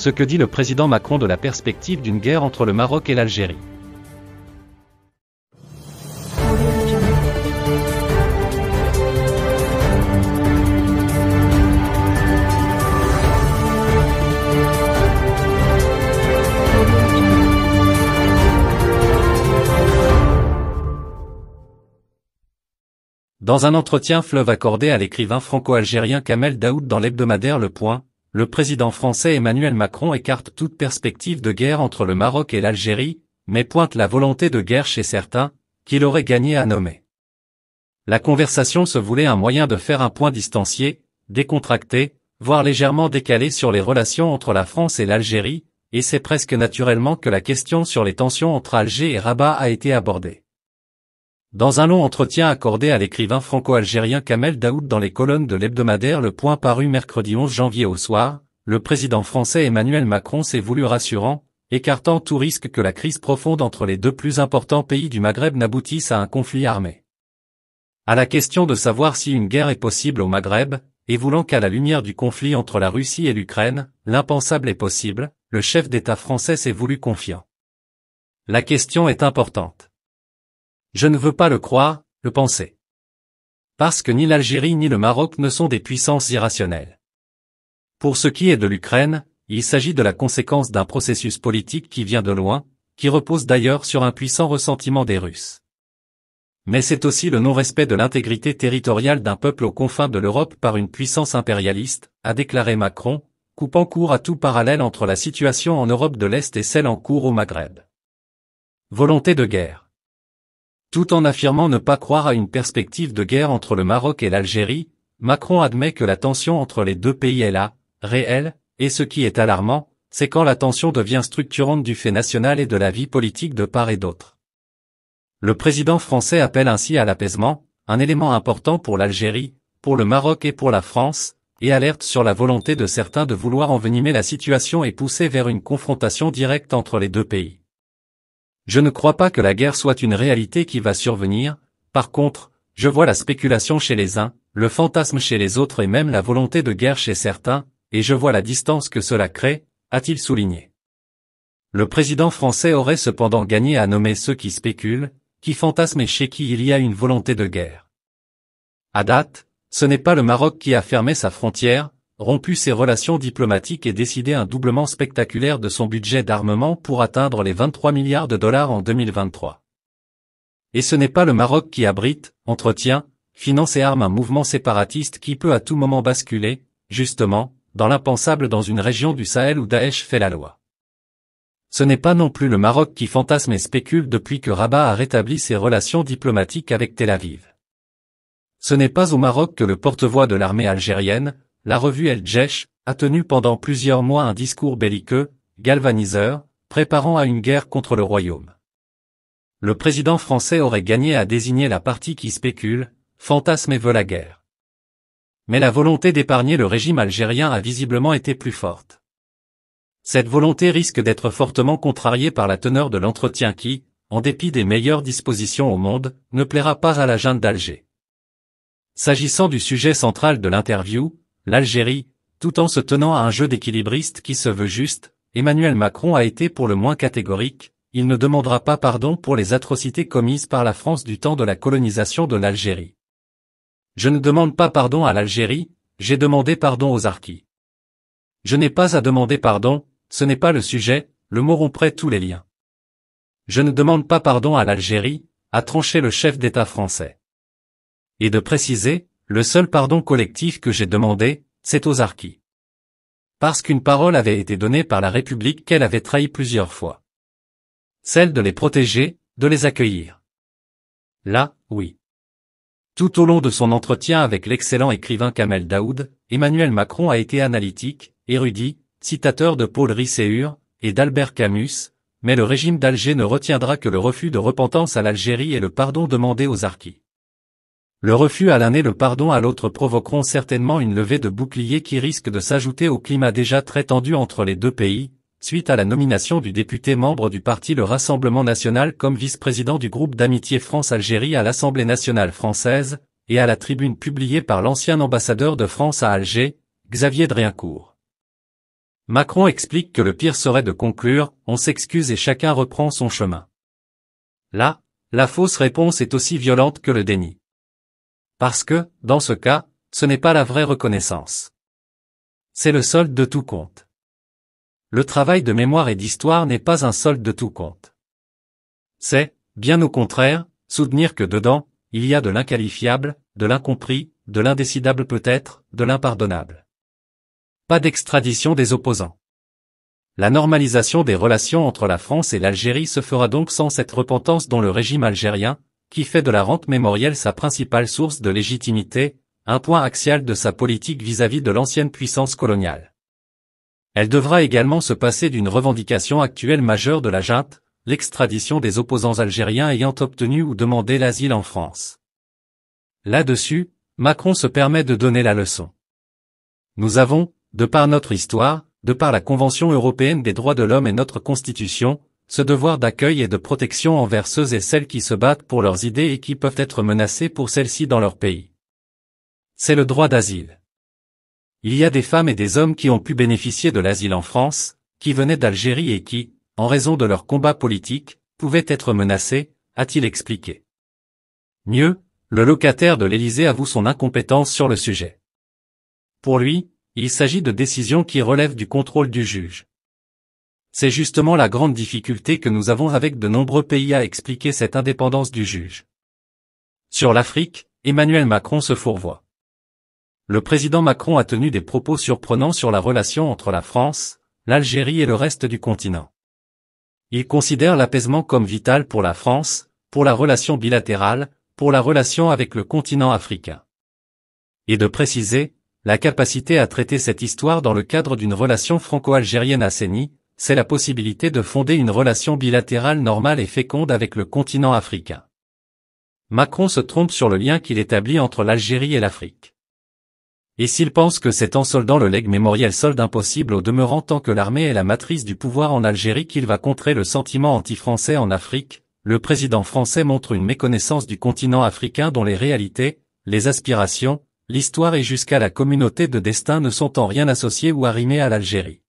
ce que dit le président Macron de la perspective d'une guerre entre le Maroc et l'Algérie. Dans un entretien fleuve accordé à l'écrivain franco-algérien Kamel Daoud dans l'hebdomadaire Le Point, le président français Emmanuel Macron écarte toute perspective de guerre entre le Maroc et l'Algérie, mais pointe la volonté de guerre chez certains, qu'il aurait gagné à nommer. La conversation se voulait un moyen de faire un point distancié, décontracté, voire légèrement décalé sur les relations entre la France et l'Algérie, et c'est presque naturellement que la question sur les tensions entre Alger et Rabat a été abordée. Dans un long entretien accordé à l'écrivain franco-algérien Kamel Daoud dans les colonnes de l'hebdomadaire Le Point paru mercredi 11 janvier au soir, le président français Emmanuel Macron s'est voulu rassurant, écartant tout risque que la crise profonde entre les deux plus importants pays du Maghreb n'aboutisse à un conflit armé. À la question de savoir si une guerre est possible au Maghreb, et voulant qu'à la lumière du conflit entre la Russie et l'Ukraine, l'impensable est possible, le chef d'État français s'est voulu confiant. La question est importante. Je ne veux pas le croire, le penser. Parce que ni l'Algérie ni le Maroc ne sont des puissances irrationnelles. Pour ce qui est de l'Ukraine, il s'agit de la conséquence d'un processus politique qui vient de loin, qui repose d'ailleurs sur un puissant ressentiment des Russes. Mais c'est aussi le non-respect de l'intégrité territoriale d'un peuple aux confins de l'Europe par une puissance impérialiste, a déclaré Macron, coupant court à tout parallèle entre la situation en Europe de l'Est et celle en cours au Maghreb. Volonté de guerre. Tout en affirmant ne pas croire à une perspective de guerre entre le Maroc et l'Algérie, Macron admet que la tension entre les deux pays est là, réelle, et ce qui est alarmant, c'est quand la tension devient structurante du fait national et de la vie politique de part et d'autre. Le président français appelle ainsi à l'apaisement, un élément important pour l'Algérie, pour le Maroc et pour la France, et alerte sur la volonté de certains de vouloir envenimer la situation et pousser vers une confrontation directe entre les deux pays. Je ne crois pas que la guerre soit une réalité qui va survenir, par contre, je vois la spéculation chez les uns, le fantasme chez les autres et même la volonté de guerre chez certains, et je vois la distance que cela crée, a-t-il souligné. Le président français aurait cependant gagné à nommer ceux qui spéculent, qui fantasment et chez qui il y a une volonté de guerre. À date, ce n'est pas le Maroc qui a fermé sa frontière, rompu ses relations diplomatiques et décidé un doublement spectaculaire de son budget d'armement pour atteindre les 23 milliards de dollars en 2023. Et ce n'est pas le Maroc qui abrite, entretient, finance et arme un mouvement séparatiste qui peut à tout moment basculer, justement, dans l'impensable dans une région du Sahel où Daesh fait la loi. Ce n'est pas non plus le Maroc qui fantasme et spécule depuis que Rabat a rétabli ses relations diplomatiques avec Tel Aviv. Ce n'est pas au Maroc que le porte-voix de l'armée algérienne, la revue El Jesh a tenu pendant plusieurs mois un discours belliqueux, galvaniseur, préparant à une guerre contre le royaume. Le président français aurait gagné à désigner la partie qui spécule, fantasme et veut la guerre. Mais la volonté d'épargner le régime algérien a visiblement été plus forte. Cette volonté risque d'être fortement contrariée par la teneur de l'entretien qui, en dépit des meilleures dispositions au monde, ne plaira pas à la junte d'Alger. S'agissant du sujet central de l'interview, l'Algérie, tout en se tenant à un jeu d'équilibriste qui se veut juste, Emmanuel Macron a été pour le moins catégorique, il ne demandera pas pardon pour les atrocités commises par la France du temps de la colonisation de l'Algérie. Je ne demande pas pardon à l'Algérie, j'ai demandé pardon aux Arquis. Je n'ai pas à demander pardon, ce n'est pas le sujet, le mot romprait tous les liens. Je ne demande pas pardon à l'Algérie, a tranché le chef d'État français. Et de préciser, le seul pardon collectif que j'ai demandé, c'est aux archis, Parce qu'une parole avait été donnée par la République qu'elle avait trahi plusieurs fois. Celle de les protéger, de les accueillir. Là, oui. Tout au long de son entretien avec l'excellent écrivain Kamel Daoud, Emmanuel Macron a été analytique, érudit, citateur de Paul Risséur et d'Albert Camus, mais le régime d'Alger ne retiendra que le refus de repentance à l'Algérie et le pardon demandé aux archis. Le refus à l'un et le pardon à l'autre provoqueront certainement une levée de boucliers qui risque de s'ajouter au climat déjà très tendu entre les deux pays, suite à la nomination du député membre du parti Le Rassemblement National comme vice-président du groupe d'amitié France-Algérie à l'Assemblée nationale française, et à la tribune publiée par l'ancien ambassadeur de France à Alger, Xavier Driencourt. Macron explique que le pire serait de conclure, on s'excuse et chacun reprend son chemin. Là, la fausse réponse est aussi violente que le déni. Parce que, dans ce cas, ce n'est pas la vraie reconnaissance. C'est le solde de tout compte. Le travail de mémoire et d'histoire n'est pas un solde de tout compte. C'est, bien au contraire, soutenir que dedans, il y a de l'inqualifiable, de l'incompris, de l'indécidable peut-être, de l'impardonnable. Pas d'extradition des opposants. La normalisation des relations entre la France et l'Algérie se fera donc sans cette repentance dont le régime algérien, qui fait de la rente mémorielle sa principale source de légitimité, un point axial de sa politique vis-à-vis de l'ancienne puissance coloniale. Elle devra également se passer d'une revendication actuelle majeure de la junte, l'extradition des opposants algériens ayant obtenu ou demandé l'asile en France. Là-dessus, Macron se permet de donner la leçon. Nous avons, de par notre histoire, de par la Convention européenne des droits de l'homme et notre Constitution, ce devoir d'accueil et de protection envers ceux et celles qui se battent pour leurs idées et qui peuvent être menacés pour celles-ci dans leur pays. C'est le droit d'asile. Il y a des femmes et des hommes qui ont pu bénéficier de l'asile en France, qui venaient d'Algérie et qui, en raison de leur combat politique, pouvaient être menacés, a-t-il expliqué. Mieux, le locataire de l'Élysée avoue son incompétence sur le sujet. Pour lui, il s'agit de décisions qui relèvent du contrôle du juge. C'est justement la grande difficulté que nous avons avec de nombreux pays à expliquer cette indépendance du juge. Sur l'Afrique, Emmanuel Macron se fourvoie. Le président Macron a tenu des propos surprenants sur la relation entre la France, l'Algérie et le reste du continent. Il considère l'apaisement comme vital pour la France, pour la relation bilatérale, pour la relation avec le continent africain. Et de préciser, la capacité à traiter cette histoire dans le cadre d'une relation franco-algérienne assainie, c'est la possibilité de fonder une relation bilatérale normale et féconde avec le continent africain. Macron se trompe sur le lien qu'il établit entre l'Algérie et l'Afrique. Et s'il pense que c'est en soldant le leg mémoriel solde impossible au demeurant tant que l'armée est la matrice du pouvoir en Algérie qu'il va contrer le sentiment anti-français en Afrique, le président français montre une méconnaissance du continent africain dont les réalités, les aspirations, l'histoire et jusqu'à la communauté de destin ne sont en rien associées ou arrimées à l'Algérie.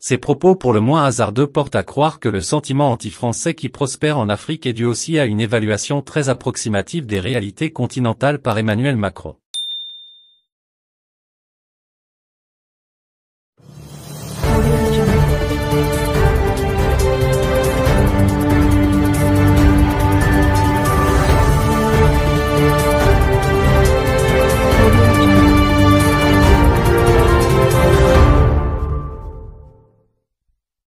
Ces propos pour le moins hasardeux portent à croire que le sentiment anti-français qui prospère en Afrique est dû aussi à une évaluation très approximative des réalités continentales par Emmanuel Macron.